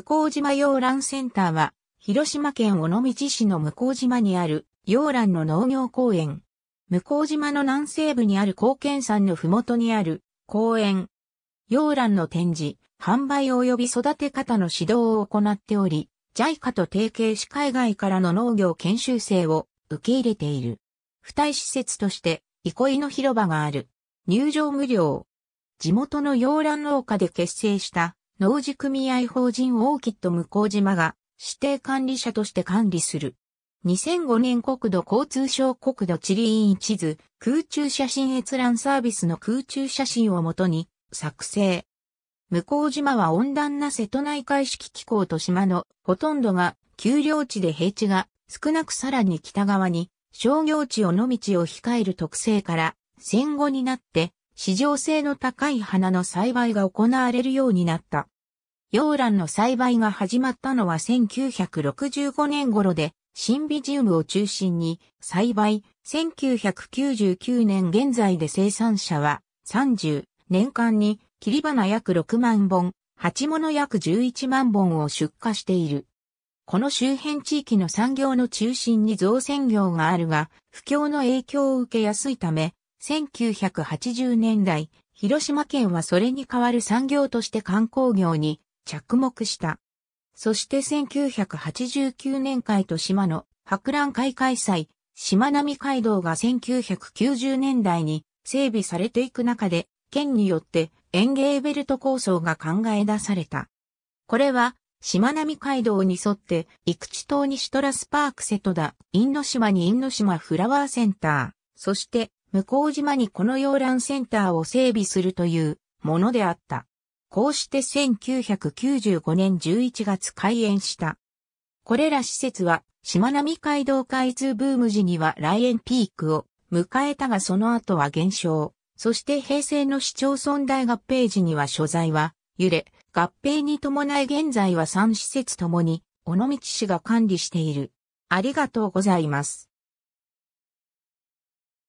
向島洋蘭センターは、広島県尾道市の向島にある洋蘭の農業公園。向島の南西部にある高県山のふもとにある公園。洋蘭の展示、販売及び育て方の指導を行っており、JICA と提携し海外からの農業研修生を受け入れている。付帯施設として、憩いの広場がある。入場無料。地元の洋蘭農家で結成した農事組合法人オーキッド向島が指定管理者として管理する。2005年国土交通省国土地理院地図空中写真閲覧サービスの空中写真をもとに作成。向島は温暖な瀬戸内海式気候と島のほとんどが丘陵地で平地が少なくさらに北側に商業地を尾道を控える特性から戦後になって市場性の高い花の栽培が行われるようになった。洋蘭の栽培が始まったのは1965年頃で、シンビジウムを中心に栽培、1999年現在で生産者は30、年間に切り花約6万本、鉢物約11万本を出荷している。この周辺地域の産業の中心に造船業があるが、不況の影響を受けやすいため、1980年代、広島県はそれに代わる産業として観光業に着目した。そして1989年会と島の博覧会開催、島並街道が1990年代に整備されていく中で、県によって園芸ベルト構想が考え出された。これは、島並街道に沿って、陸地島にシトラスパーク瀬戸田、因島に因島フラワーセンター、そして、向島にこの洋蘭センターを整備するというものであった。こうして1995年11月開園した。これら施設は、しまなみ海道開通ブーム時には来園ピークを迎えたがその後は減少。そして平成の市町村大合併時には所在は揺れ、合併に伴い現在は3施設ともに、尾道市が管理している。ありがとうございます。